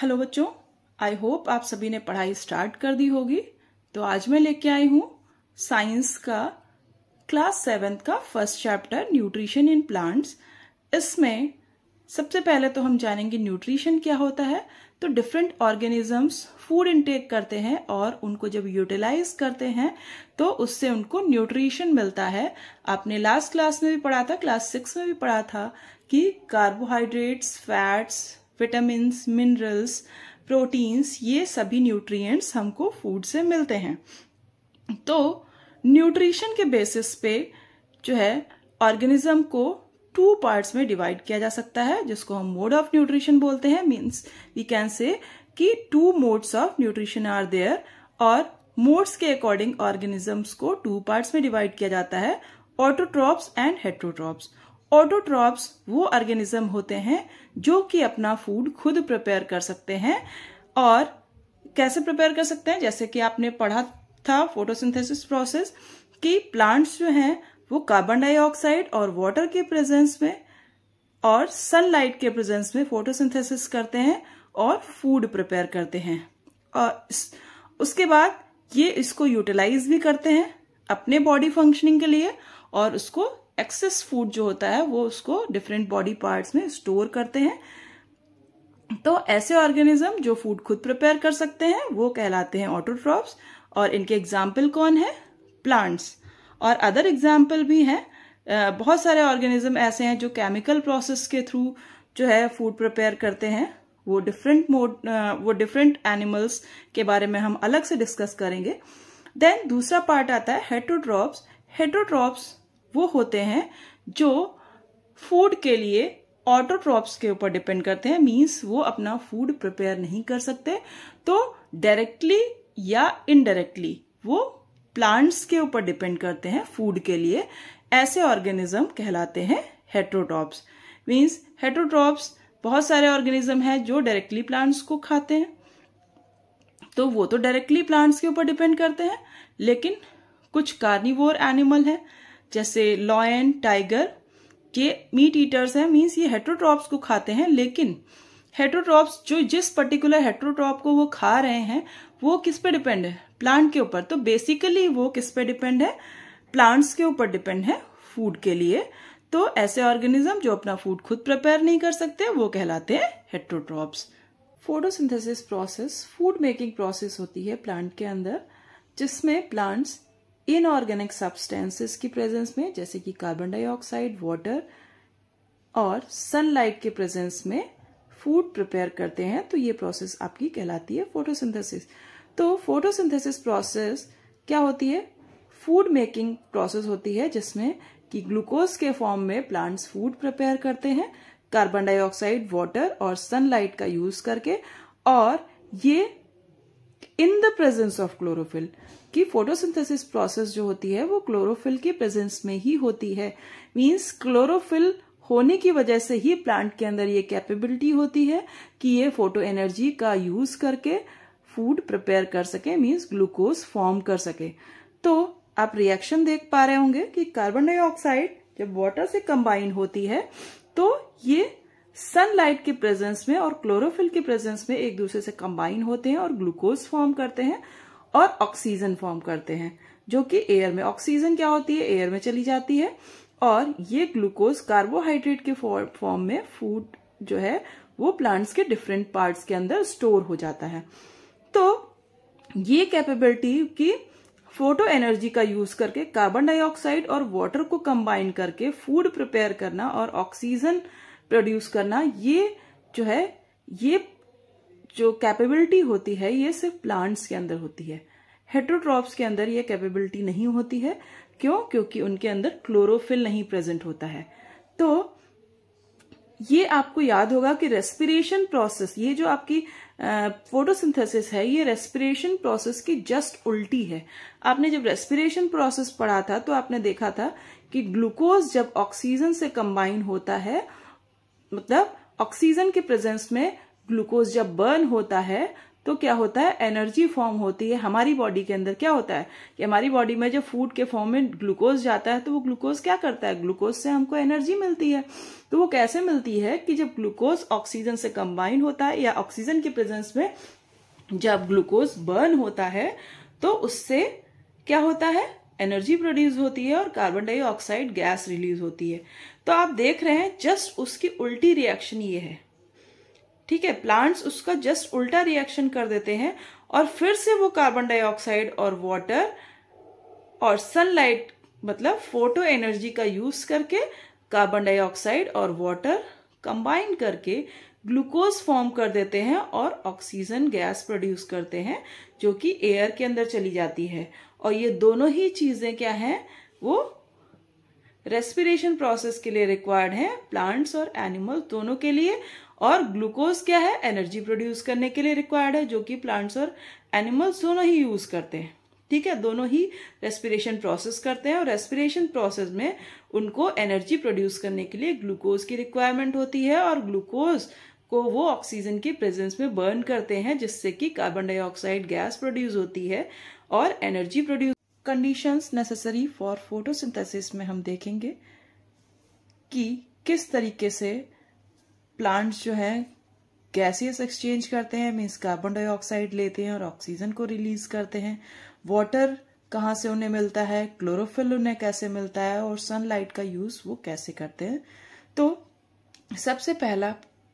hello बच्चों I hope आप सभी ने पढ़ाई स्टार्ट कर दी होगी तो आज मैं लेके आई हूँ साइंस का क्लास सेवेंथ का first chapter nutrition in plants इसमें सबसे पहले तो हम जानेंगे न्यूट्रिशन क्या होता है तो डिफरेंट ऑर्गेनिजम्स फूड इनटेक करते हैं और उनको जब यूटिलाइज करते हैं तो उससे उनको न्यूट्रिशन मिलता है आपने लास्ट क्लास में भी पढ़ा था क्लास सिक्स में भी पढ़ा था कि carbohydrates fats vitamins minerals proteins ये सभी न्यूट्रिएंट्स हमको फूड से मिलते हैं तो न्यूट्रिशन के बेसिस पे जो है ऑर्गेनिज्म को टू पार्ट्स में डिवाइड किया जा सकता है जिसको हम मोड ऑफ न्यूट्रिशन बोलते हैं मीन्स वी कैन से कि two modes of nutrition are there और मोड्स के अकॉर्डिंग ऑर्गेनिजम्स को टू पार्ट्स में डिवाइड किया जाता है ऑटोट्रॉप्स एंड हेट्रोट्रॉप्स ऑटोट्रॉप्स वो ऑर्गेनिज्म होते हैं जो कि अपना फूड खुद प्रिपेयर कर सकते हैं और कैसे प्रिपेयर कर सकते हैं जैसे कि आपने पढ़ा था फोटोसिंथेसिस प्रोसेस कि प्लांट्स जो हैं वो कार्बन डाइऑक्साइड और वाटर के प्रेजेंस में और सनलाइट के प्रेजेंस में फोटोसिंथेसिस करते हैं और फूड प्रिपेयर करते हैं और उसके बाद ये इसको यूटिलाइज भी करते हैं अपने बॉडी फंक्शनिंग के लिए और उसको एक्सेस फूड जो होता है वो उसको डिफरेंट बॉडी पार्ट्स में स्टोर करते हैं तो ऐसे ऑर्गेनिज्म जो फूड खुद प्रिपेयर कर सकते हैं वो कहलाते हैं ऑटोट्रॉप्स और इनके एग्जाम्पल कौन है प्लांट्स और अदर एग्जाम्पल भी हैं बहुत सारे ऑर्गेनिज्म ऐसे हैं जो केमिकल प्रोसेस के थ्रू जो है फूड प्रिपेयर करते हैं वो डिफरेंट मोड वो डिफरेंट एनिमल्स के बारे में हम अलग से डिस्कस करेंगे देन दूसरा पार्ट आता है हेटोड्रॉप्स हेटोड्रॉप्स वो होते हैं जो फूड के लिए ऑटोट्रॉप्स के ऊपर डिपेंड करते हैं मीन्स वो अपना फूड प्रिपेयर नहीं कर सकते तो डायरेक्टली या इनडायरेक्टली वो प्लांट्स के ऊपर डिपेंड करते हैं फूड के लिए ऐसे ऑर्गेनिज्म कहलाते हैं हेट्रोट्रॉप्स मीन्स हेट्रोट्रॉप्स बहुत सारे ऑर्गेनिज्म हैं जो डायरेक्टली प्लांट्स को खाते हैं तो वो तो डायरेक्टली प्लांट्स के ऊपर डिपेंड करते हैं लेकिन कुछ कार्निवोर एनिमल है जैसे लॉयन टाइगर के मीट ईटर्स हैं मीन्स ये हेट्रोट्रॉप्स को खाते हैं लेकिन हेट्रोट्रॉप्स जो जिस पर्टिकुलर हेट्रोट्रॉप को वो खा रहे हैं वो किस पे डिपेंड है प्लांट के ऊपर तो बेसिकली वो किस पे डिपेंड है प्लांट्स के ऊपर डिपेंड है फूड के लिए तो ऐसे ऑर्गेनिज्म जो अपना फूड खुद प्रिपेयर नहीं कर सकते वो कहलाते हैं heterotrophs photosynthesis process food making process होती है प्लांट के अंदर जिसमें प्लांट्स इनऑर्गेनिक सब्सटेंसेस की प्रेजेंस में जैसे कि कार्बन डाइऑक्साइड वाटर और सनलाइट के प्रेजेंस में फूड प्रिपेयर करते हैं तो ये प्रोसेस आपकी कहलाती है फोटोसिंथेसिस तो फोटोसिंथेसिस प्रोसेस क्या होती है फूड मेकिंग प्रोसेस होती है जिसमें कि ग्लूकोज के फॉर्म में प्लांट्स फूड प्रिपेयर करते हैं कार्बन डाइऑक्साइड वाटर और सनलाइट का यूज करके और ये in the presence of chlorophyll कि फोटोसिंथेसिस प्रोसेस जो होती है वो क्लोरोफिल के प्रेजेंस में ही होती है मीन्स क्लोरोफिल होने की वजह से ही प्लांट के अंदर ये कैपेबिलिटी होती है कि ये फोटो एनर्जी का यूज करके फूड प्रिपेयर कर सके मीन्स ग्लूकोज फॉर्म कर सके तो आप रिएक्शन देख पा रहे होंगे कि कार्बन डाइऑक्साइड जब वाटर से कंबाइन होती है तो ये सनलाइट के प्रेजेंस में और क्लोरोफिल के प्रेजेंस में एक दूसरे से कंबाइन होते हैं और ग्लूकोज फॉर्म करते हैं और ऑक्सीजन फॉर्म करते हैं जो कि एयर में ऑक्सीजन क्या होती है एयर में चली जाती है और ये ग्लूकोज कार्बोहाइड्रेट के फॉर्म में फूड जो है वो प्लांट्स के डिफरेंट पार्ट्स के अंदर स्टोर हो जाता है तो ये कैपेबिलिटी की फोटो एनर्जी का यूज करके कार्बन डाइऑक्साइड और वाटर को कंबाइन करके फूड प्रिपेयर करना और ऑक्सीजन प्रोड्यूस करना ये जो है ये जो कैपेबिलिटी होती है ये सिर्फ प्लांट्स के अंदर होती है हेट्रोट्रॉप्स के अंदर ये कैपेबिलिटी नहीं होती है क्यों क्योंकि उनके अंदर क्लोरोफिल नहीं प्रेजेंट होता है तो ये आपको याद होगा कि रेस्पिरेशन प्रोसेस ये जो आपकी फोटोसिंथेसिस है ये रेस्पिरेशन प्रोसेस की जस्ट उल्टी है आपने जब रेस्पिरेशन प्रोसेस पढ़ा था तो आपने देखा था कि ग्लूकोज जब ऑक्सीजन से कंबाइन होता है मतलब ऑक्सीजन के प्रेजेंस में ग्लूकोज जब बर्न होता है तो क्या होता है एनर्जी फॉर्म होती है हमारी बॉडी के अंदर क्या होता है कि हमारी बॉडी में जब फूड के फॉर्म में ग्लूकोज जाता है तो वो ग्लूकोज क्या करता है ग्लूकोज से हमको एनर्जी मिलती है तो वो कैसे मिलती है कि जब ग्लूकोज ऑक्सीजन से कंबाइन होता है या ऑक्सीजन के प्रेजेंस में जब ग्लूकोज बर्न होता है तो उससे क्या होता है एनर्जी प्रोड्यूस होती है और कार्बन डाइऑक्साइड गैस रिलीज होती है तो आप देख रहे हैं जस्ट उसकी उल्टी रिएक्शन ये है ठीक है प्लांट्स उसका जस्ट उल्टा रिएक्शन कर देते हैं और फिर से वो कार्बन डाइऑक्साइड और वाटर और सनलाइट मतलब फोटो एनर्जी का यूज करके कार्बन डाइऑक्साइड और वाटर कंबाइन करके ग्लूकोज फॉर्म कर देते हैं और ऑक्सीजन गैस प्रोड्यूस करते हैं जो कि एयर के अंदर चली जाती है और ये दोनों ही चीजें क्या हैं वो रेस्पिरेशन प्रोसेस के लिए रिक्वायर्ड है प्लांट्स और एनिमल्स दोनों के लिए और ग्लूकोज क्या है एनर्जी प्रोड्यूस करने के लिए रिक्वायर्ड है जो कि प्लांट्स और एनिमल्स दोनों ही यूज करते हैं ठीक है दोनों ही रेस्पिरेशन प्रोसेस करते हैं और रेस्पिरेशन प्रोसेस में उनको एनर्जी प्रोड्यूस करने के लिए ग्लूकोज की रिक्वायरमेंट होती है और ग्लूकोज को वो ऑक्सीजन के प्रेजेंस में बर्न करते हैं जिससे कि कार्बन डाइऑक्साइड गैस प्रोड्यूस होती है और energy produce conditions necessary for photosynthesis में हम देखेंगे कि किस तरीके से प्लांट्स जो है गैसियस एक्सचेंज करते हैं मीन्स कार्बन डाइऑक्साइड लेते हैं और ऑक्सीजन को रिलीज करते हैं वाटर कहाँ से उन्हें मिलता है क्लोरोफिल उन्हें कैसे मिलता है और सनलाइट का यूज वो कैसे करते हैं तो सबसे पहला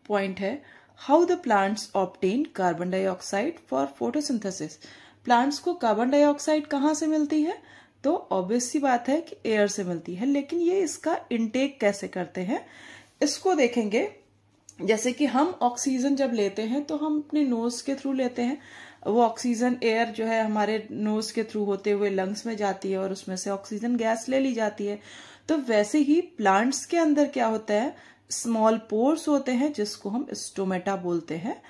पॉइंट है how the plants obtain carbon dioxide for photosynthesis plants को कार्बन डाइऑक्साइड कहाँ से मिलती है तो ऑब्वियस सी बात है कि एयर से मिलती है लेकिन ये इसका इनटेक कैसे करते हैं इसको देखेंगे जैसे कि हम ऑक्सीजन जब लेते हैं तो हम अपने नोज के थ्रू लेते हैं वो ऑक्सीजन एयर जो है हमारे नोज के थ्रू होते हुए लंग्स में जाती है और उसमें से ऑक्सीजन गैस ले ली जाती है तो वैसे ही प्लांट्स के अंदर क्या होता है स्मॉल पोर्स होते हैं जिसको हम स्टोमेटा बोलते हैं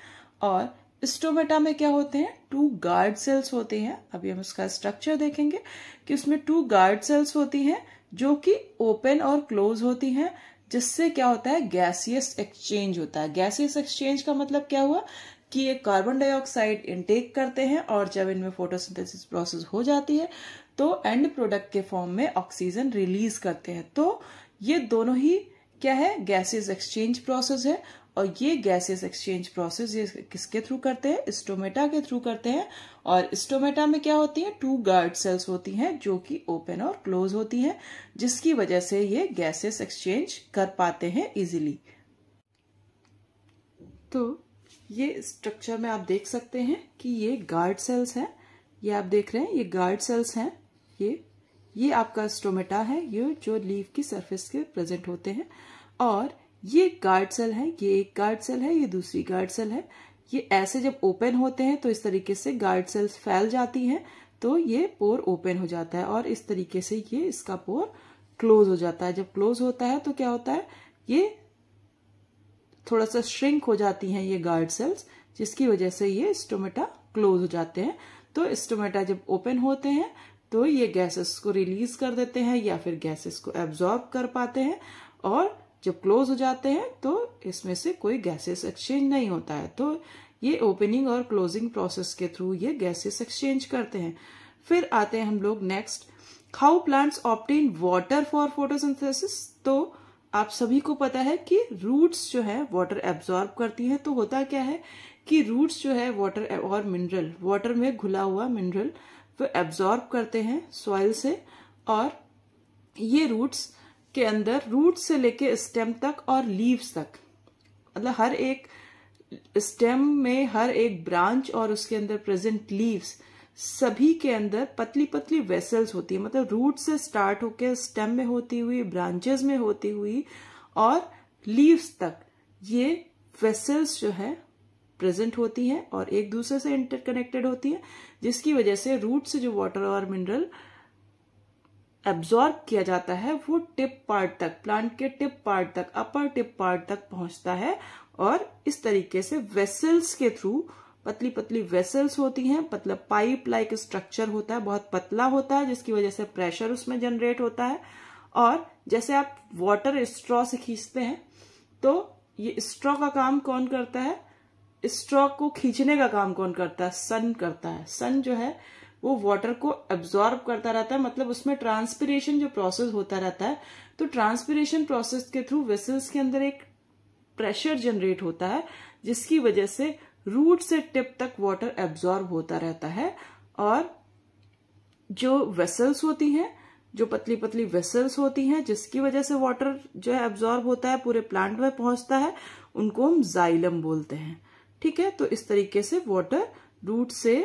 और स्टोमेटा में क्या होते हैं टू गार्ड सेल्स होते हैं अभी हम उसका स्ट्रक्चर देखेंगे कि उसमें टू गार्ड सेल्स होती हैं जो कि ओपन और क्लोज होती हैं जिससे क्या होता है गैसियस एक्सचेंज होता है गैसियस एक्सचेंज का मतलब क्या हुआ कि ये कार्बन डाइऑक्साइड इनटेक करते हैं और जब इनमें फोटोसिंथेसिस प्रोसेस हो जाती है तो एंड प्रोडक्ट के फॉर्म में ऑक्सीजन रिलीज करते हैं तो ये दोनों ही क्या है गैसेस एक्सचेंज प्रोसेस है और ये गैसेस एक्सचेंज प्रोसेस ये किसके थ्रू करते हैं स्टोमेटा के थ्रू करते हैं और स्टोमेटा में क्या होती है टू गार्ड सेल्स होती हैं जो कि ओपन और क्लोज होती हैं जिसकी वजह से ये गैसेस एक्सचेंज कर पाते हैं इजीली तो ये स्ट्रक्चर में आप देख सकते हैं कि ये गार्ड सेल्स हैं ये आप देख रहे हैं ये गार्ड सेल्स हैं ये ये आपका स्टोमेटा है ये जो लीव की सर्फेस के प्रेजेंट होते हैं और ये गार्ड सेल है ये एक गार्ड सेल है ये दूसरी गार्ड सेल है ये ऐसे जब ओपन होते हैं तो इस तरीके से गार्ड सेल्स फैल जाती हैं तो ये पोर ओपन हो जाता है और इस तरीके से ये इसका पोर क्लोज हो जाता है जब क्लोज होता है तो क्या होता है ये थोड़ा सा श्रिंक हो जाती हैं ये गार्ड सेल्स जिसकी वजह से ये स्टोमेटा क्लोज हो जाते हैं तो स्टोमेटा जब ओपन होते हैं तो ये गैसेस को रिलीज कर देते हैं या फिर गैसेस को एब्जॉर्ब कर पाते हैं और जब क्लोज हो जाते हैं तो इसमें से कोई गैसेस एक्सचेंज नहीं होता है तो ये ओपनिंग और क्लोजिंग प्रोसेस के थ्रू ये गैसेस एक्सचेंज करते हैं फिर आते हैं हम लोग next how plants obtain water for photosynthesis तो आप सभी को पता है कि रूट्स जो है वाटर एब्जॉर्ब करती हैं तो होता क्या है कि रूट्स जो है वाटर और मिनरल वाटर में घुला हुआ मिनरल वो एब्जॉर्ब करते हैं सॉइल से और ये रूट्स के अंदर रूट से लेके स्टेम तक और लीव्स तक मतलब हर एक स्टेम में हर एक ब्रांच और उसके अंदर प्रेजेंट लीव्स सभी के अंदर पतली पतली वेसल्स होती है मतलब रूट से स्टार्ट होकर स्टेम में होती हुई ब्रांचेस में होती हुई और लीव्स तक ये वेसल्स जो है प्रेजेंट होती हैं और एक दूसरे से इंटरकनेक्टेड होती हैं जिसकी वजह से रूट से जो वाटर और मिनरल एब्जॉर्ब किया जाता है वो टिप पार्ट तक प्लांट के टिप पार्ट तक अपर टिप पार्ट तक पहुंचता है और इस तरीके से वेसल्स के थ्रू पतली पतली वेसल्स होती हैं मतलब पाइप लाइक स्ट्रक्चर होता है बहुत पतला होता है जिसकी वजह से प्रेशर उसमें जनरेट होता है और जैसे आप वाटर स्ट्रॉ से खींचते हैं तो ये स्ट्रॉ का काम कौन करता है स्ट्रॉ को खींचने का काम कौन करता है सन करता है सन जो है वो वाटर को एब्जॉर्ब करता रहता है मतलब उसमें ट्रांसपीरेशन जो प्रोसेस होता रहता है तो ट्रांसपीरेशन प्रोसेस के थ्रू वेसल्स के अंदर एक प्रेशर जनरेट होता है जिसकी वजह से रूट से टिप तक वाटर एब्जॉर्ब होता रहता है और जो वेसल्स होती हैं जो पतली पतली वेसल्स होती हैं जिसकी वजह से वाटर जो है एब्जॉर्ब होता है पूरे प्लांट में पहुंचता है उनको हम जाइलम बोलते हैं ठीक है तो इस तरीके से वाटर रूट से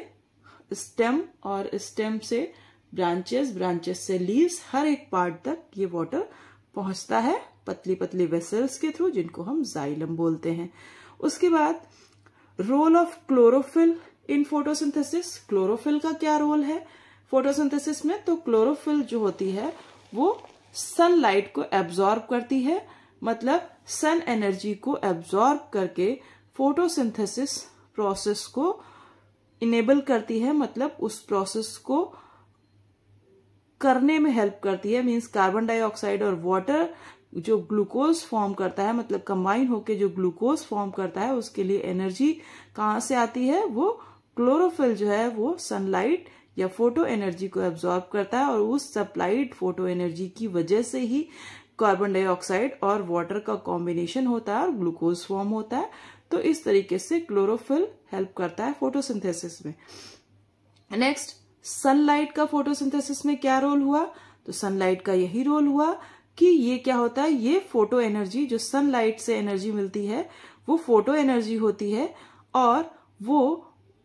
स्टेम और स्टेम से ब्रांचेस ब्रांचेस से लीव्स हर एक पार्ट तक ये वाटर पहुंचता है पतली पतली वेसल्स के थ्रू जिनको हम जाइलम बोलते हैं उसके बाद role of chlorophyll in photosynthesis chlorophyll का क्या रोल है फोटोसिंथेसिस में तो क्लोरोफिल जो होती है वो सनलाइट को एब्जॉर्ब करती है मतलब सन एनर्जी को एब्जॉर्ब करके फोटोसिंथेसिस प्रोसेस को इनेबल करती है मतलब उस प्रोसेस को करने में हेल्प करती है मीन्स कार्बन डाइऑक्साइड और वाटर जो ग्लूकोज फॉर्म करता है मतलब कंबाइन होकर जो ग्लूकोज फॉर्म करता है उसके लिए एनर्जी कहाँ से आती है वो क्लोरोफिल जो है वो सनलाइट या फोटो एनर्जी को एब्जॉर्ब करता है और उस सप्लाइड फोटो एनर्जी की वजह से ही कार्बन डाइऑक्साइड और वाटर का कॉम्बिनेशन होता है और ग्लूकोज फॉर्म होता है तो इस तरीके से क्लोरोफिल हेल्प करता है फोटोसिंथेसिस में नेक्स्ट सनलाइट का फोटोसिंथेसिस में क्या रोल हुआ तो सनलाइट का यही रोल हुआ कि ये क्या होता है ये फोटो एनर्जी जो सनलाइट से एनर्जी मिलती है वो फोटो एनर्जी होती है और वो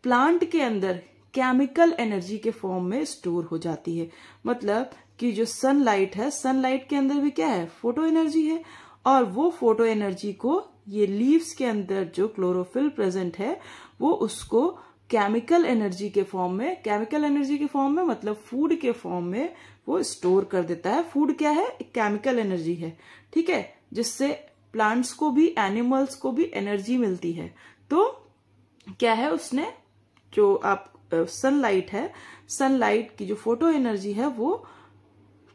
प्लांट के अंदर केमिकल एनर्जी के फॉर्म में स्टोर हो जाती है मतलब कि जो सनलाइट है सनलाइट के अंदर भी क्या है फोटो एनर्जी है और वो फोटो एनर्जी को ये लीव्स के अंदर जो क्लोरोफिल प्रेजेंट है वो उसको केमिकल एनर्जी के फॉर्म में केमिकल एनर्जी के फॉर्म में मतलब फूड के फॉर्म में वो स्टोर कर देता है फूड क्या है केमिकल एनर्जी है ठीक है जिससे प्लांट्स को भी एनिमल्स को भी एनर्जी मिलती है तो क्या है उसने जो आप सनलाइट है सनलाइट की जो फोटो एनर्जी है वो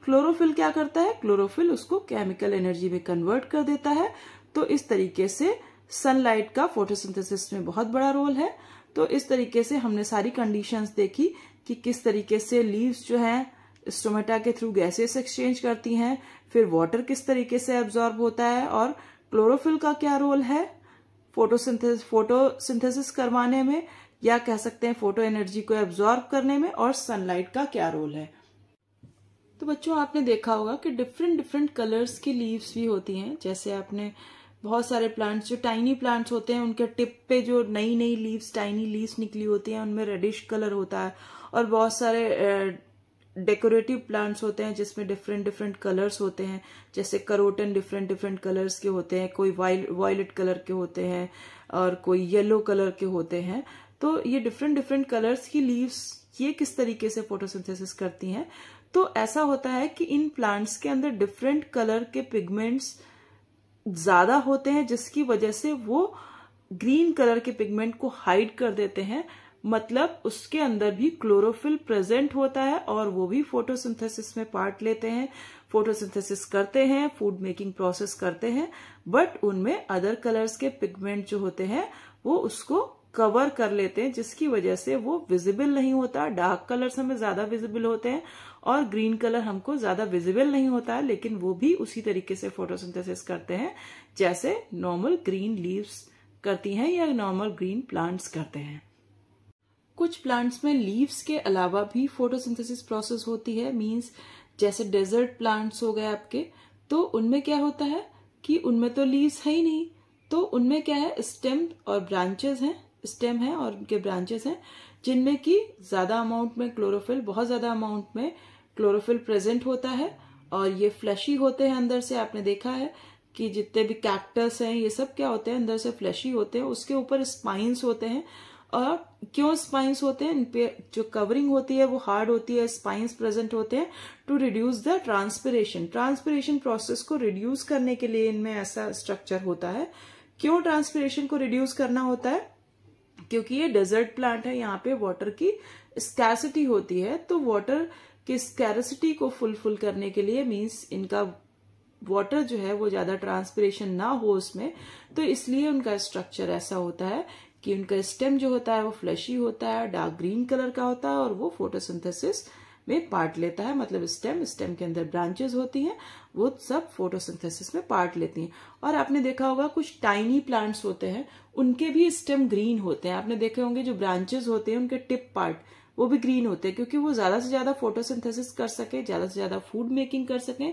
क्लोरोफिल क्या करता है क्लोरोफिल उसको केमिकल एनर्जी में कन्वर्ट कर देता है तो इस तरीके से सनलाइट का फोटोसिंथेसिस में बहुत बड़ा रोल है तो इस तरीके से हमने सारी कंडीशंस देखी कि किस तरीके से लीव्स जो है स्टोमेटा के थ्रू गैसेस एक्सचेंज करती हैं फिर वाटर किस तरीके से एब्जॉर्ब होता है और क्लोरोफिल का क्या रोल है फोटोसिंथेसिस फोटोसिंथेसिस करवाने में या कह सकते हैं फोटो एनर्जी को एब्जॉर्ब करने में और सनलाइट का क्या रोल है तो बच्चों आपने देखा होगा कि डिफरेंट डिफरेंट कलर्स की लीव्स भी होती हैं जैसे आपने बहुत सारे प्लांट्स जो टाइनी प्लांट्स होते हैं उनके टिप पे जो नई नई लीव्स टाइनी लीव्स निकली होती हैं उनमें रेडिश कलर होता है और बहुत सारे डेकोरेटिव प्लांट्स होते हैं जिसमें डिफरेंट डिफरेंट कलर्स होते हैं जैसे करोटन डिफरेंट डिफरेंट कलर्स के होते हैं कोई वायलेट कलर के होते हैं और कोई येलो कलर के होते हैं तो ये डिफरेंट डिफरेंट कलर्स की लीव्स ये किस तरीके से फोटोसिंथेसिस करती हैं तो ऐसा होता है कि इन प्लांट्स के अंदर डिफरेंट कलर के पिगमेंट्स ज़्यादा होते हैं जिसकी वजह से वो ग्रीन कलर के पिगमेंट को हाइड कर देते हैं मतलब उसके अंदर भी क्लोरोफिल प्रेजेंट होता है और वो भी फोटोसिंथेसिस में पार्ट लेते हैं फोटोसिंथेसिस करते हैं फूड मेकिंग प्रोसेस करते हैं बट उनमें अदर कलर्स के पिगमेंट जो होते हैं वो उसको कवर कर लेते हैं जिसकी वजह से वो विजिबल नहीं होता डार्क कलर्स हमें ज्यादा विजिबल होते हैं और ग्रीन कलर हमको ज्यादा विजिबल नहीं होता है लेकिन वो भी उसी तरीके से फोटोसिंथेसिस करते हैं जैसे नॉर्मल ग्रीन लीव्स करती हैं या नॉर्मल ग्रीन प्लांट्स करते हैं कुछ प्लांट्स में लीव्स के अलावा भी फोटोसिंथेसिस प्रोसेस होती है मींस जैसे डेजर्ट प्लांट्स हो गए आपके तो उनमें क्या होता है कि उनमें तो लीव्स है ही नहीं तो उनमें क्या है स्टेम और ब्रांचेस हैं स्टेम है और उनके ब्रांचेस हैं जिनमें कि ज़्यादा अमाउंट में क्लोरोफिल बहुत ज़्यादा अमाउंट में क्लोरोफिल प्रेजेंट होता है और ये फ्लैशी होते हैं अंदर से आपने देखा है कि जितने भी कैक्टस हैं ये सब क्या होते हैं अंदर से फ्लैशी होते हैं उसके ऊपर स्पाइंस होते हैं और क्यों स्पाइंस होते हैं इन पे जो कवरिंग होती है वो हार्ड होती है स्पाइंस प्रेजेंट होते हैं to reduce the transpiration transpiration process को रिड्यूस करने के लिए इनमें ऐसा स्ट्रक्चर होता है क्यों ट्रांसपिरेशन को रिड्यूस करना होता है क्योंकि ये डेजर्ट प्लांट है यहाँ पे वाटर की स्कैसिटी होती है तो वाटर की स्कैरसिटी को फुलफिल करने के लिए मीन्स इनका वाटर जो है वो ज्यादा ट्रांसपरेशन ना हो उसमें तो इसलिए उनका स्ट्रक्चर ऐसा होता है कि उनका स्टेम जो होता है वो फ्लैशी होता है डार्क ग्रीन कलर का होता है और वो फोटोसिंथेसिस में पार्ट लेता है मतलब स्टेम स्टेम के अंदर ब्रांचेस होती हैं वो सब फोटोसिंथेसिस में पार्ट लेती हैं और आपने देखा होगा कुछ टाइनी प्लांट्स होते हैं उनके भी स्टेम ग्रीन होते हैं आपने देखे होंगे जो ब्रांचेस होते हैं उनके टिप पार्ट वो भी ग्रीन होते हैं क्योंकि वो ज्यादा से ज्यादा फोटोसिंथेसिस कर सके ज्यादा से ज्यादा फूड मेकिंग कर सके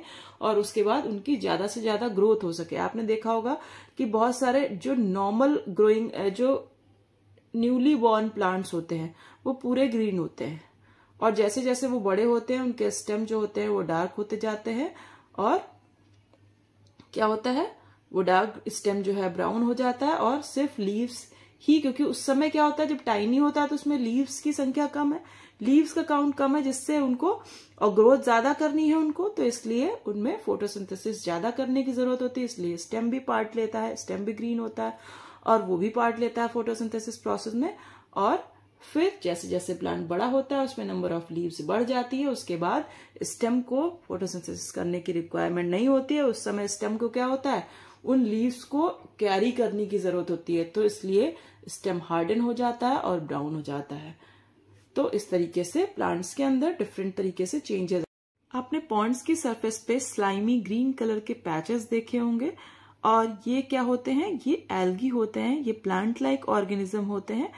और उसके बाद उनकी ज्यादा से ज्यादा ग्रोथ हो सके आपने देखा होगा कि बहुत सारे जो नॉर्मल ग्रोइंग जो न्यूली बॉर्न प्लांट्स होते हैं वो पूरे ग्रीन होते हैं और जैसे जैसे वो बड़े होते हैं उनके स्टेम जो होते हैं वो डार्क होते जाते हैं और क्या होता है वो डार्क स्टेम जो है ब्राउन हो जाता है और सिर्फ लीव्स ही क्योंकि उस समय क्या होता है जब टाइनी होता है तो उसमें लीव्स की संख्या कम है लीव्स का काउंट कम है जिससे उनको और ग्रोथ ज्यादा करनी है उनको तो इसलिए उनमें फोटोसिंथेसिस ज्यादा करने की जरूरत होती है इसलिए स्टेम भी पार्ट लेता है स्टेम भी ग्रीन होता है और वो भी पार्ट लेता है फोटोसिंथेसिस प्रोसेस में और फिर जैसे जैसे प्लांट बड़ा होता है उसमें नंबर ऑफ लीव्स बढ़ जाती है उसके बाद स्टेम को फोटोसिंथेसिस करने की रिक्वायरमेंट नहीं होती है उस समय स्टेम को क्या होता है उन लीव्स को कैरी करने की जरूरत होती है तो इसलिए स्टेम हार्डन हो जाता है और ब्राउन हो जाता है तो इस तरीके से प्लांट्स के अंदर डिफरेंट तरीके से चेंजेस आपने पॉन्ड्स की सरफेस पे स्लाइमी ग्रीन कलर के पैचेस देखे होंगे और ये क्या होते हैं ये एल्गी होते हैं ये प्लांट लाइक ऑर्गेनिज्म होते हैं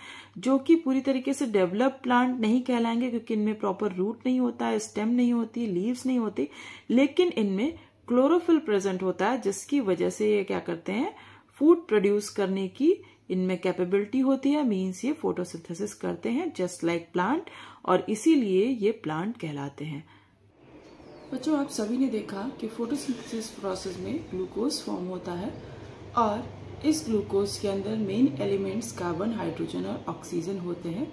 जो कि पूरी तरीके से डेवलप प्लांट नहीं कहलाएंगे क्योंकि इनमें प्रॉपर रूट नहीं होता है स्टेम नहीं होती लीव्स नहीं होती लेकिन इनमें क्लोरोफिल प्रेजेंट होता है जिसकी वजह से ये क्या करते हैं फूड प्रोड्यूस करने की इनमें कैपेबिलिटी होती है मीन्स ये फोटोसिंथेसिस करते हैं जस्ट लाइक प्लांट और इसीलिए ये प्लांट कहलाते हैं बच्चों आप सभी ने देखा कि फोटोसिंथेसिस प्रोसेस में ग्लूकोज फॉर्म होता है और इस ग्लूकोज के अंदर मेन एलिमेंट्स कार्बन हाइड्रोजन और ऑक्सीजन होते हैं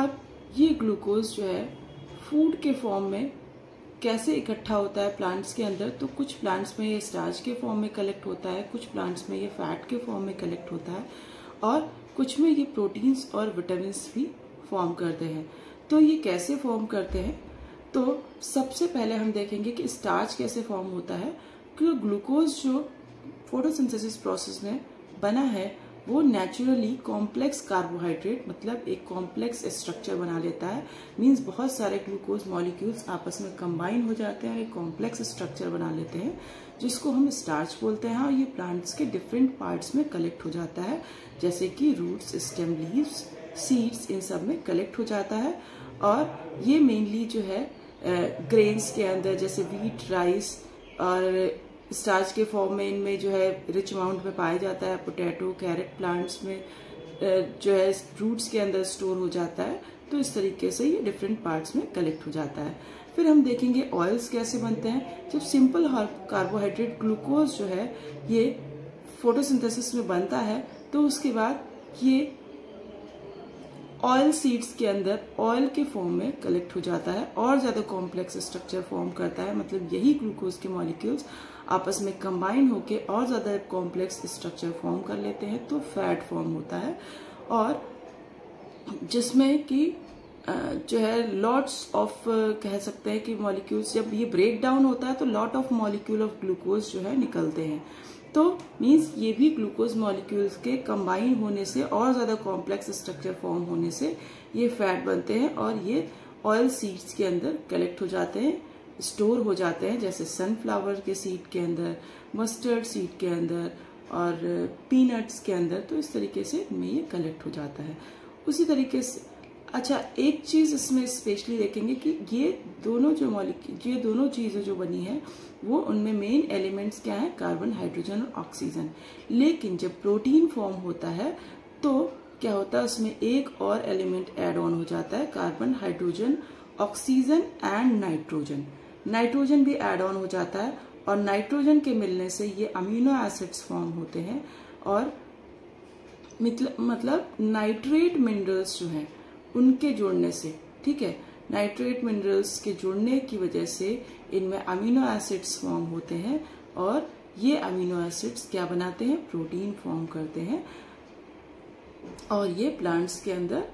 अब ये ग्लूकोज जो है फूड के फॉर्म में कैसे इकट्ठा होता है प्लांट्स के अंदर तो कुछ प्लांट्स में ये स्टार्च के फॉर्म में कलेक्ट होता है कुछ प्लांट्स में ये फैट के फॉर्म में कलेक्ट होता है और कुछ में ये प्रोटीन्स और विटामिन भी फॉर्म करते हैं तो ये कैसे फॉर्म करते हैं तो सबसे पहले हम देखेंगे कि स्टार्च कैसे फॉर्म होता है क्योंकि तो ग्लूकोज जो फोटोसिंथेसिस प्रोसेस में बना है वो नेचुरली कॉम्प्लेक्स कार्बोहाइड्रेट मतलब एक कॉम्प्लेक्स स्ट्रक्चर बना लेता है मींस बहुत सारे ग्लूकोज मॉलिक्यूल्स आपस में कंबाइन हो जाते हैं एक कॉम्प्लेक्स स्ट्रक्चर बना लेते हैं जिसको हम स्टार्च बोलते हैं और ये प्लांट्स के डिफरेंट पार्ट्स में कलेक्ट हो जाता है जैसे कि रूट्स स्टेम लीव्स सीड्स इन सब में कलेक्ट हो जाता है और ये मेनली जो है ग्रेन्स के अंदर जैसे वीट राइस और स्टार्च के फॉर्म में इनमें जो है रिच अमाउंट में पाया जाता है पोटैटो कैरेट प्लांट्स में जो है फ्रूट्स के अंदर स्टोर हो जाता है तो इस तरीके से ये डिफरेंट पार्ट्स में कलेक्ट हो जाता है फिर हम देखेंगे ऑयल्स कैसे बनते हैं जब सिंपल कार्बोहाइड्रेट ग्लूकोज जो है ये फोटोसिंथेसिस में बनता है तो उसके बाद ये ऑयल सीड्स के अंदर ऑयल के फॉर्म में कलेक्ट हो जाता है और ज़्यादा कॉम्प्लेक्स स्ट्रक्चर फॉर्म करता है मतलब यही ग्लूकोज के मॉलिक्यूल्स आपस में कंबाइन होके और ज़्यादा कॉम्प्लेक्स स्ट्रक्चर फॉर्म कर लेते हैं तो फैट फॉर्म होता है और जिसमें कि जो है लॉट्स ऑफ कह सकते हैं कि मॉलिक्यूल्स जब ये ब्रेक डाउन होता है तो lot of molecule of glucose जो है निकलते हैं तो मीन्स ये भी ग्लूकोज मॉलिक्यूल्स के कंबाइन होने से और ज़्यादा कॉम्प्लेक्स स्ट्रक्चर फॉर्म होने से ये फैट बनते हैं और ये ऑयल सीड्स के अंदर कलेक्ट हो जाते हैं स्टोर हो जाते हैं जैसे सनफ्लावर के सीड के अंदर मस्टर्ड सीड के अंदर और पीनट्स के अंदर तो इस तरीके से में ये कलेक्ट हो जाता है उसी तरीके से अच्छा एक चीज़ इसमें स्पेशली देखेंगे कि ये दोनों जो मॉलिक ये दोनों चीज़ें जो बनी है वो उनमें मेन एलिमेंट्स क्या हैं कार्बन हाइड्रोजन और ऑक्सीजन लेकिन जब प्रोटीन फॉर्म होता है तो क्या होता है उसमें एक और एलिमेंट एड ऑन हो जाता है carbon hydrogen oxygen and nitrogen nitrogen भी एड ऑन हो जाता है और नाइट्रोजन के मिलने से ये अमीनो एसिड्स फॉर्म होते हैं और मतलब नाइट्रेट मिनरल्स जो हैं उनके जुड़ने से ठीक है नाइट्रेट मिनरल्स के जुड़ने की वजह से इनमें अमीनो एसिड्स फॉर्म होते हैं और ये अमीनो एसिड्स क्या बनाते हैं प्रोटीन फॉर्म करते हैं और ये प्लांट्स के अंदर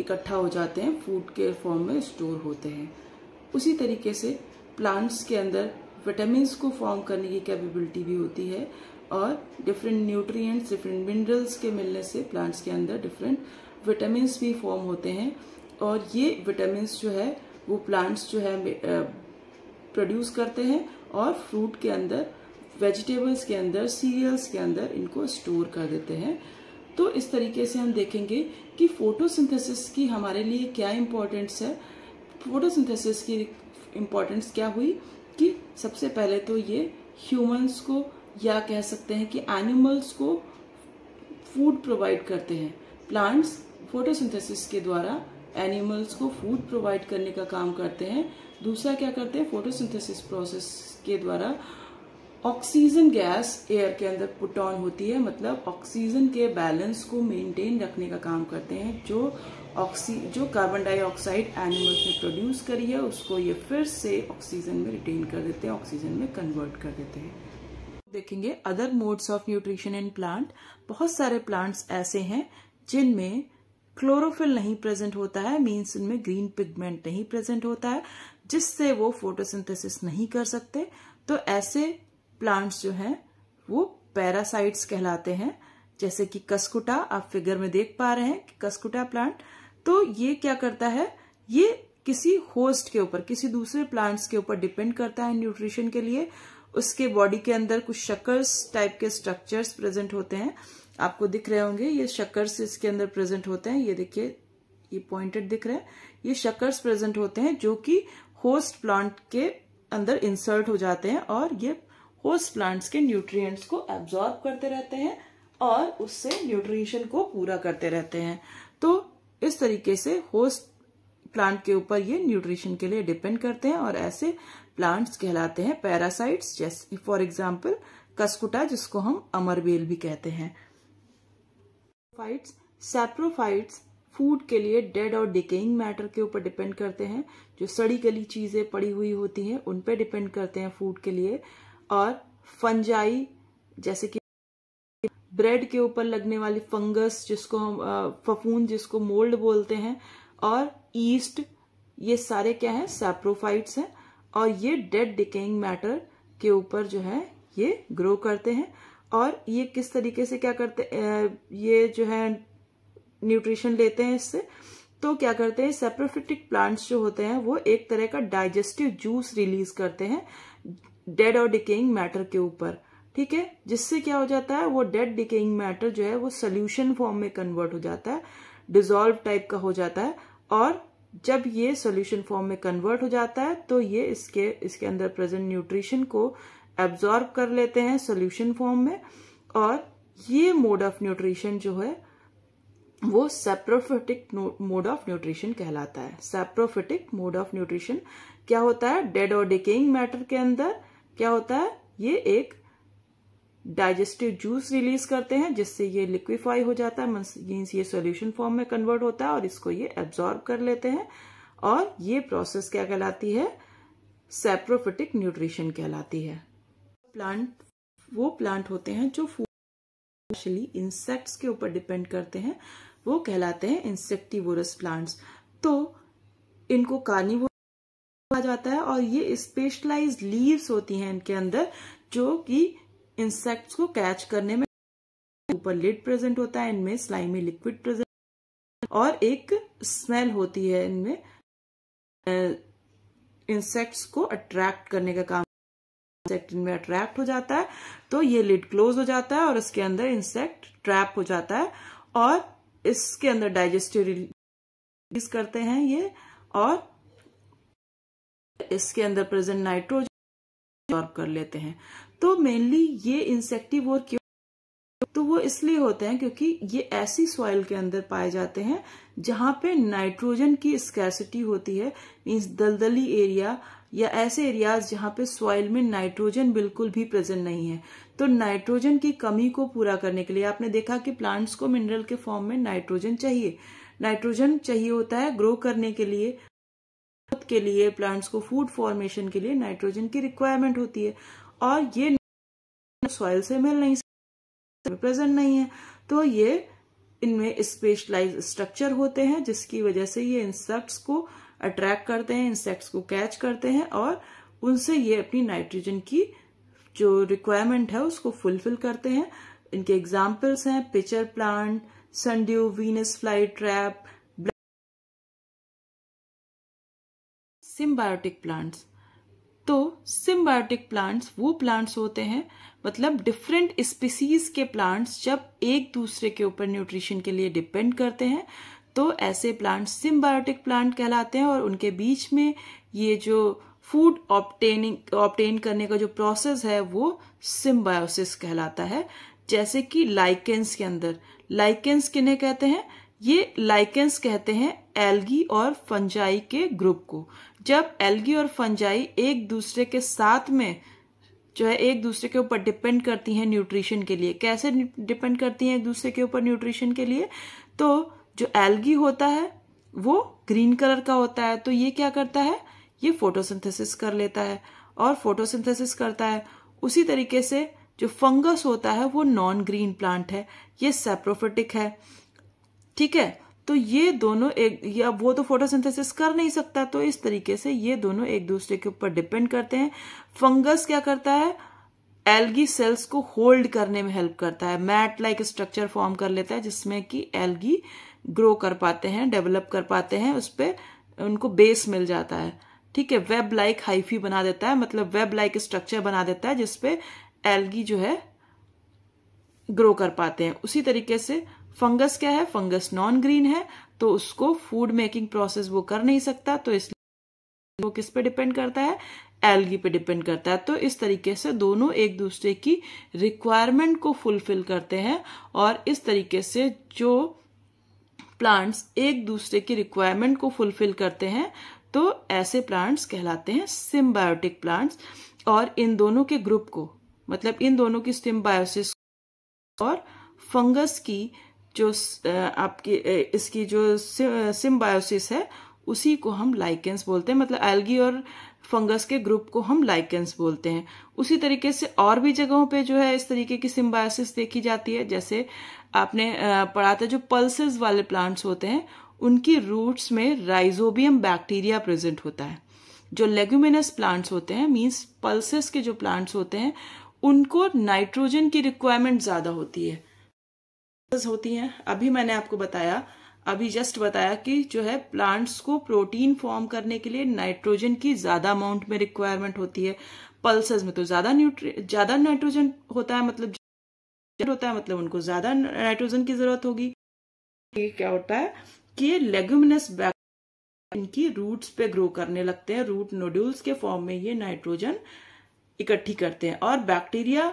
इकट्ठा हो जाते हैं फूड के फॉर्म में स्टोर होते हैं उसी तरीके से प्लांट्स के अंदर विटामिन को फॉर्म करने की कैपेबिलिटी भी होती है और डिफरेंट न्यूट्रिएंट्स डिफरेंट मिनरल्स के मिलने से प्लांट्स के अंदर डिफरेंट विटामिन भी फॉर्म होते हैं और ये विटामिन जो है वो प्लांट्स जो है प्रोड्यूस करते हैं और फ्रूट के अंदर वेजिटेबल्स के अंदर सीरियल्स के अंदर इनको स्टोर कर देते हैं तो इस तरीके से हम देखेंगे कि फोटोसिंथेसिस की हमारे लिए क्या इम्पोर्टेंस है फोटोसिंथेसिस की इम्पोर्टेंस क्या हुई कि सबसे पहले तो ये ह्यूमंस को या कह सकते हैं कि एनिमल्स को फूड प्रोवाइड करते हैं प्लांट्स फोटोसिंथेसिस के द्वारा एनिमल्स को फूड प्रोवाइड करने का काम करते हैं दूसरा क्या करते हैं फोटोसिंथेसिस प्रोसेस के द्वारा ऑक्सीजन गैस एयर के अंदर पुट ऑन होती है मतलब ऑक्सीजन के बैलेंस को मेंटेन रखने का काम करते हैं जो ऑक्सी जो कार्बन डाइऑक्साइड एनिमल्स ने प्रोड्यूस करी है उसको ये फिर से ऑक्सीजन में रिटेन कर देते हैं ऑक्सीजन में कन्वर्ट कर देते हैं देखेंगे other modes of nutrition in plant बहुत सारे प्लांट्स ऐसे हैं जिनमें क्लोरोफिल नहीं प्रेजेंट होता है मीन्स उनमें ग्रीन पिगमेंट नहीं प्रेजेंट होता है जिससे वो फोटोसिंथेसिस नहीं कर सकते तो ऐसे प्लांट्स जो हैं वो पैरासाइट्स कहलाते हैं जैसे कि कस्कुटा आप फिगर में देख पा रहे हैं कि कस्कुटा प्लांट तो ये क्या करता है ये किसी होस्ट के ऊपर किसी दूसरे प्लांट्स के ऊपर डिपेंड करता है न्यूट्रिशन के लिए उसके बॉडी के अंदर कुछ शक्कर्स टाइप के स्ट्रक्चर्स प्रेजेंट होते हैं आपको दिख रहे होंगे ये शक्कर्स इसके अंदर प्रेजेंट होते हैं ये देखिए ये पॉइंटेड दिख रहे हैं ये शक्कर्स प्रेजेंट होते हैं जो कि होस्ट प्लांट के अंदर इंसर्ट हो जाते हैं और ये होस्ट प्लांट्स के न्यूट्रिएंट्स को एब्जॉर्ब करते रहते हैं और उससे न्यूट्रिशन को पूरा करते रहते हैं तो इस तरीके से होस्ट प्लांट के ऊपर ये न्यूट्रिशन के लिए डिपेंड करते हैं और ऐसे प्लांट्स कहलाते हैं पैरासाइट्स जैसे फॉर एग्जाम्पल कस्कुटा जिसको हम अमरबेल भी कहते हैं सेप्रोफाइट्स फूड के लिए डेड और डिकेइंग मैटर के ऊपर डिपेंड करते हैं जो सड़ी गली चीजें पड़ी हुई होती हैं उन पे डिपेंड करते हैं फूड के लिए और फंजाई जैसे कि ब्रेड के ऊपर लगने वाली फंगस जिसको हम फफून जिसको मोल्ड बोलते हैं और ईस्ट ये सारे क्या है सैप्रोफाइट्स हैं और ये डेड डिकेइंग मैटर के ऊपर जो है ये ग्रो करते हैं और ये किस तरीके से क्या करते ये जो है न्यूट्रिशन लेते हैं इससे तो क्या करते हैं सेप्रोफिटिक प्लांट्स जो होते हैं वो एक तरह का डाइजेस्टिव जूस रिलीज करते हैं डेड और डिकेइंग मैटर के ऊपर ठीक है जिससे क्या हो जाता है वो डेड डिकेइंग मैटर जो है वो सोल्यूशन फॉर्म में कन्वर्ट हो जाता है डिजोल्व टाइप का हो जाता है और जब ये सोल्यूशन फॉर्म में कन्वर्ट हो जाता है तो ये इसके इसके अंदर प्रेजेंट न्यूट्रिशन को एब्जॉर्ब कर लेते हैं सोल्यूशन फॉर्म में और ये मोड ऑफ न्यूट्रिशन जो है वो सेप्रोफिटिक मोड ऑफ न्यूट्रिशन कहलाता है सेप्रोफिटिक मोड ऑफ न्यूट्रिशन क्या होता है डेड और डिकेइंग मैटर के अंदर क्या होता है ये एक डाइजेस्टिव जूस रिलीज करते हैं जिससे ये लिक्विफाई हो जाता है मीन्स ये सोल्यूशन फॉर्म में कन्वर्ट होता है और इसको ये एब्जॉर्ब कर लेते हैं और ये प्रोसेस क्या कहलाती है सेप्रोफिटिक न्यूट्रिशन कहलाती है प्लांट वो प्लांट होते हैं जो स्पेशली इंसेक्ट्स के ऊपर डिपेंड करते हैं वो कहलाते हैं इंसेक्टिवोरस प्लांट्स तो इनको कार्निवोर कहा जाता है और ये स्पेशलाइज लीव्स होती हैं इनके अंदर जो कि इंसेक्ट्स को कैच करने में ऊपर लिड प्रेजेंट होता है इनमें स्लाइमी लिक्विड प्रेजेंट और एक स्मेल होती है इनमें इंसेक्ट्स को अट्रैक्ट करने का काम इंसेक्ट इनमें अट्रैक्ट हो जाता है तो ये लिड क्लोज हो जाता है और इसके अंदर इंसेक्ट ट्रैप हो जाता है और इसके अंदर डाइजेस्टिव रिलीज करते हैं ये और इसके अंदर प्रेजेंट नाइट्रोजन कर लेते हैं तो मेनली ये इंसेक्टिवोर क्यों तो वो इसलिए होते हैं क्योंकि ये ऐसी सॉइल के अंदर पाए जाते हैं जहां पे नाइट्रोजन की स्कैसिटी होती है मीन्स दलदली एरिया या ऐसे एरियाज जहां पे सॉइल में नाइट्रोजन बिल्कुल भी प्रेजेंट नहीं है तो नाइट्रोजन की कमी को पूरा करने के लिए आपने देखा कि प्लांट्स को मिनरल के फॉर्म में नाइट्रोजन चाहिए नाइट्रोजन चाहिए होता है ग्रो करने के लिए के लिए प्लांट्स को फूड फॉर्मेशन के लिए नाइट्रोजन की रिक्वायरमेंट होती है और ये सॉइल से मिल नहीं सकते प्रेजेंट नहीं है तो ये इनमें स्पेशलाइज स्ट्रक्चर होते हैं जिसकी वजह से ये इंसेक्ट्स को अट्रैक्ट करते हैं इंसेक्ट्स को कैच करते हैं और उनसे ये अपनी नाइट्रोजन की जो रिक्वायरमेंट है उसको फुलफिल करते हैं इनके एग्जाम्पल्स हैं pitcher plant sundew Venus fly trap symbiotic plants तो सिम्बायोटिक प्लांट्स वो प्लांट्स होते हैं मतलब डिफरेंट स्पीसीज के प्लांट्स जब एक दूसरे के ऊपर न्यूट्रिशन के लिए डिपेंड करते हैं तो ऐसे प्लांट्स सिम्बायोटिक प्लांट कहलाते हैं और उनके बीच में ये जो फूड ऑप्टेनिंग ऑप्टेन करने का जो प्रोसेस है वो सिम्बायोसिस कहलाता है जैसे कि लाइकेंस के अंदर लाइकेंस किन्हें कहते हैं ये लाइकेंस कहते हैं एल्गी और फंजाई के ग्रुप को जब एल्गी और फंजाई एक दूसरे के साथ में जो है एक दूसरे के ऊपर डिपेंड करती हैं न्यूट्रिशन के लिए कैसे डिपेंड करती हैं एक दूसरे के ऊपर न्यूट्रिशन के लिए तो जो एल्गी होता है वो ग्रीन कलर का होता है तो ये क्या करता है ये फोटोसिंथेसिस कर लेता है और फोटोसिंथेसिस करता है उसी तरीके से जो फंगस होता है वो नॉन ग्रीन प्लांट है ये सेप्रोफिटिक है ठीक है तो ये दोनों एक या वो तो फोटोसिंथेसिस कर नहीं सकता तो इस तरीके से ये दोनों एक दूसरे के ऊपर डिपेंड करते हैं फंगस क्या करता है एल्गी सेल्स को होल्ड करने में हेल्प करता है मैट लाइक स्ट्रक्चर फॉर्म कर लेता है जिसमें कि एल्गी ग्रो कर पाते हैं डेवलप कर पाते हैं उस पर उनको बेस मिल जाता है ठीक है वेब लाइक हाइफी बना देता है मतलब वेब लाइक स्ट्रक्चर बना देता है जिसपे एल्गी जो है ग्रो कर पाते हैं उसी तरीके से फंगस क्या है फंगस नॉन ग्रीन है तो उसको फूड मेकिंग प्रोसेस वो कर नहीं सकता तो इसलिए वो किस पे डिपेंड करता है एलगी पे डिपेंड करता है तो इस तरीके से दोनों एक दूसरे की रिक्वायरमेंट को फुलफिल करते हैं और इस तरीके से जो प्लांट्स एक दूसरे की रिक्वायरमेंट को फुलफिल करते हैं तो ऐसे प्लांट्स कहलाते हैं सिम्बायोटिक प्लांट्स और इन दोनों के ग्रुप को मतलब इन दोनों की सिम्बायोसिस और फंगस की जो आपकी इसकी जो सिम्बायोसिस है उसी को हम लाइकेंस बोलते हैं मतलब एल्गी और फंगस के ग्रुप को हम लाइकेंस बोलते हैं उसी तरीके से और भी जगहों पे जो है इस तरीके की सिम्बायोसिस देखी जाती है जैसे आपने पढ़ा था जो पल्सेस वाले प्लांट्स होते हैं उनकी रूट्स में राइजोबियम बैक्टीरिया प्रेजेंट होता है जो लेग्यूमिनस प्लांट्स होते हैं मीन्स पल्सेस के जो प्लांट्स होते हैं उनको नाइट्रोजन की रिक्वायरमेंट ज़्यादा होती है होती हैं अभी मैंने आपको बताया अभी जस्ट बताया कि जो है प्लांट्स को प्रोटीन फॉर्म करने के लिए नाइट्रोजन की ज्यादा अमाउंट में रिक्वायरमेंट होती है पल्सेस में तो ज्यादा न्यूट्री ज्यादा नाइट्रोजन होता है मतलब होता है मतलब उनको ज्यादा नाइट्रोजन की जरूरत होगी क्या होता है कि लेग्यूमिनस बैक्टीरिया इनकी रूट्स पे ग्रो करने लगते हैं रूट नोड्यूल्स के फॉर्म में ये नाइट्रोजन इकट्ठी करते हैं और बैक्टीरिया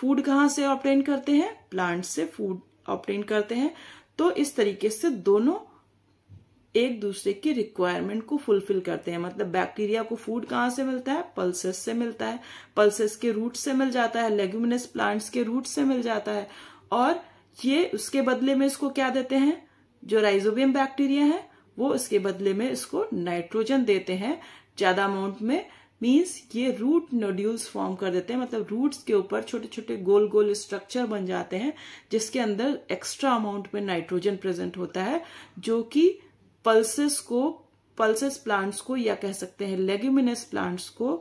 फूड कहाँ से ऑप्टेन करते हैं प्लांट से फूड ऑप्टेन करते हैं तो इस तरीके से दोनों एक दूसरे की रिक्वायरमेंट को फुलफिल करते हैं मतलब बैक्टीरिया को फूड कहाँ से मिलता है पल्सेस से मिलता है पल्सेस के रूट से मिल जाता है लेग्यूमिनस प्लांट्स के रूट से मिल जाता है और ये उसके बदले में इसको क्या देते हैं जो राइजोबियम बैक्टीरिया है वो इसके बदले में इसको नाइट्रोजन देते हैं ज्यादा अमाउंट में मीन्स ये रूट नोड्यूल्स फॉर्म कर देते हैं मतलब रूट्स के ऊपर छोटे छोटे गोल गोल स्ट्रक्चर बन जाते हैं जिसके अंदर एक्स्ट्रा अमाउंट में नाइट्रोजन प्रेजेंट होता है जो कि पल्सेस को पल्सेस प्लांट्स को या कह सकते हैं लेग्यूमिनस प्लांट्स को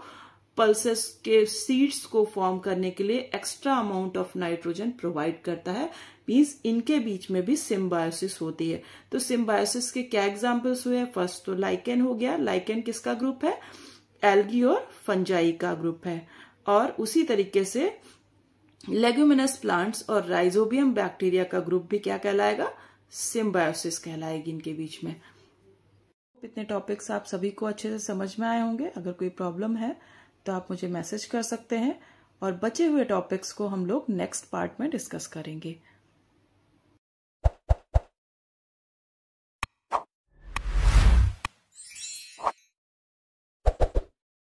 पल्सेस के सीड्स को फॉर्म करने के लिए extra amount of nitrogen provide करता है मीन्स इनके बीच में भी सिम्बायोसिस होती है तो सिम्बायोसिस के क्या एग्जाम्पल्स हुए फर्स्ट तो लाइकेन हो गया लाइकेन किसका ग्रुप है एल्गी और फंजाई का ग्रुप है और उसी तरीके से लेग्यूमिनस प्लांट्स और राइजोबियम बैक्टीरिया का ग्रुप भी क्या कहलाएगा सिम्बायोसिस कहलाएगी इनके बीच में इतने टॉपिक्स आप सभी को अच्छे से समझ में आए होंगे अगर कोई प्रॉब्लम है तो आप मुझे मैसेज कर सकते हैं और बचे हुए टॉपिक्स को हम लोग नेक्स्ट पार्ट में डिस्कस करेंगे